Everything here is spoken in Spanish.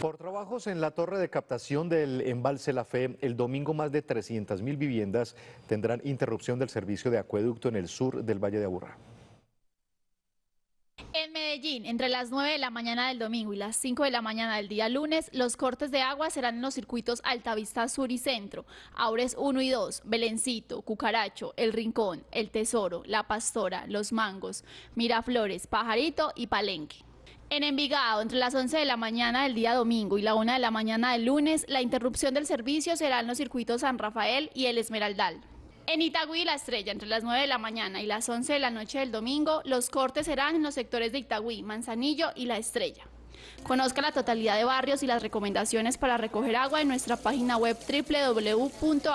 Por trabajos en la torre de captación del embalse La Fe, el domingo más de 300 mil viviendas tendrán interrupción del servicio de acueducto en el sur del Valle de Aburrá. En Medellín, entre las 9 de la mañana del domingo y las 5 de la mañana del día lunes, los cortes de agua serán en los circuitos Altavista Sur y Centro, Aures 1 y 2, Belencito, Cucaracho, El Rincón, El Tesoro, La Pastora, Los Mangos, Miraflores, Pajarito y Palenque. En Envigado, entre las 11 de la mañana del día domingo y la 1 de la mañana del lunes, la interrupción del servicio será en los circuitos San Rafael y el Esmeraldal. En Itagüí y La Estrella, entre las 9 de la mañana y las 11 de la noche del domingo, los cortes serán en los sectores de Itagüí, Manzanillo y La Estrella. Conozca la totalidad de barrios y las recomendaciones para recoger agua en nuestra página web www.h3n.com.